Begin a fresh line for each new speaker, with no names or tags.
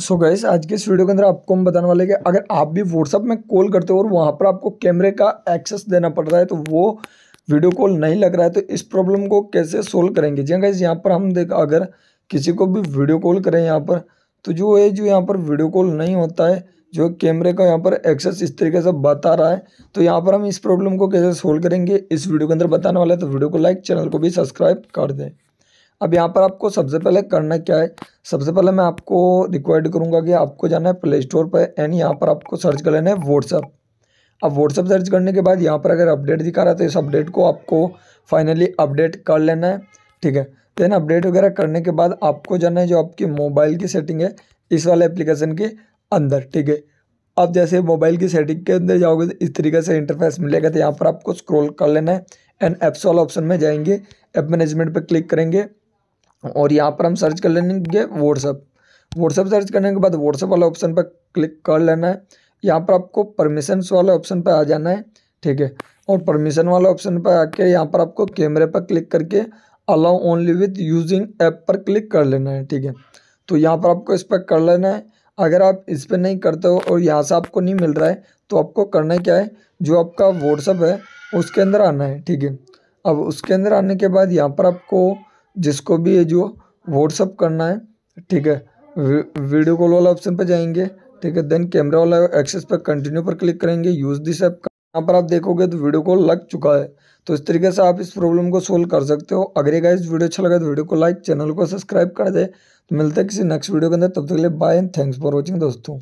सो so gas आज के इस वीडियो के अंदर आपको हम बताने वाले कि अगर आप भी व्हाट्सअप में कॉल करते हो और वहाँ पर आपको कैमरे का एक्सेस देना पड़ रहा है तो वो वीडियो कॉल नहीं लग रहा है तो इस प्रॉब्लम को कैसे सोल्व करेंगे जी गैस हाँ यहाँ पर हम देख अगर किसी को भी वीडियो कॉल करें यहाँ पर तो जो है जो यहाँ पर वीडियो कॉल नहीं होता है जो कैमरे का यहाँ पर एक्सेस इस तरीके से बता रहा है तो यहाँ पर हम इस प्रॉब्लम को कैसे सोल्व करेंगे इस वीडियो के अंदर बताने वाला है तो वीडियो को लाइक चैनल को भी सब्सक्राइब कर दें अब यहाँ पर आपको सबसे पहले करना क्या है सबसे पहले मैं आपको रिक्वाइड करूँगा कि आपको जाना है प्ले स्टोर पर एंड यहाँ पर आपको सर्च कर लेना है व्हाट्सअप अब व्हाट्सअप सर्च करने के बाद यहाँ पर अगर अपडेट दिखा रहा है तो इस अपडेट को आपको फाइनली अपडेट कर लेना है ठीक है देन अपडेट वगैरह करने के बाद आपको जाना है जो आपकी मोबाइल की सेटिंग है इस वाले एप्लीकेशन के अंदर ठीक है आप जैसे मोबाइल की सेटिंग के अंदर जाओगे तो इस तरीके से इंटरफेस मिलेगा तो यहाँ पर आपको स्क्रॉल कर लेना है एंड ऐप्स वाला ऑप्शन में जाएंगे ऐप मैनेजमेंट पर क्लिक करेंगे और यहाँ पर हम सर्च कर लेंगे व्हाट्सअप व्हाट्सअप सर्च करने के बाद व्हाट्सअप वाला ऑप्शन पर क्लिक कर लेना है यहाँ पर आपको परमिशन वाले ऑप्शन पर आ जाना है ठीक है और परमिशन वाला ऑप्शन पर आके यहाँ पर आपको कैमरे पर क्लिक करके allow only with using app पर क्लिक कर लेना है ठीक है तो यहाँ पर आपको इस पर कर लेना है अगर आप इस पर नहीं करते हो और यहाँ से आपको नहीं मिल रहा है तो आपको करना क्या है जो आपका व्हाट्सअप है उसके अंदर आना है ठीक है अब उसके अंदर आने के बाद यहाँ पर आपको जिसको भी है जो व्हाट्सअप करना है ठीक है वीडियो कॉल वाला ऑप्शन पर जाएंगे ठीक है देन कैमरा वाला एक्सेस पर कंटिन्यू पर क्लिक करेंगे यूज़ दिस ऐप यहाँ पर आप देखोगे तो वीडियो कॉल लग चुका है तो इस तरीके से आप इस प्रॉब्लम को सोल्व कर सकते हो अगर ये गाइस वीडियो अच्छा लगा तो वीडियो को लाइक चैनल को सब्सक्राइब कर दे तो मिलते हैं किसी नेक्स्ट वीडियो के अंदर तब तक के लिए bye and thanks for watching दोस्तों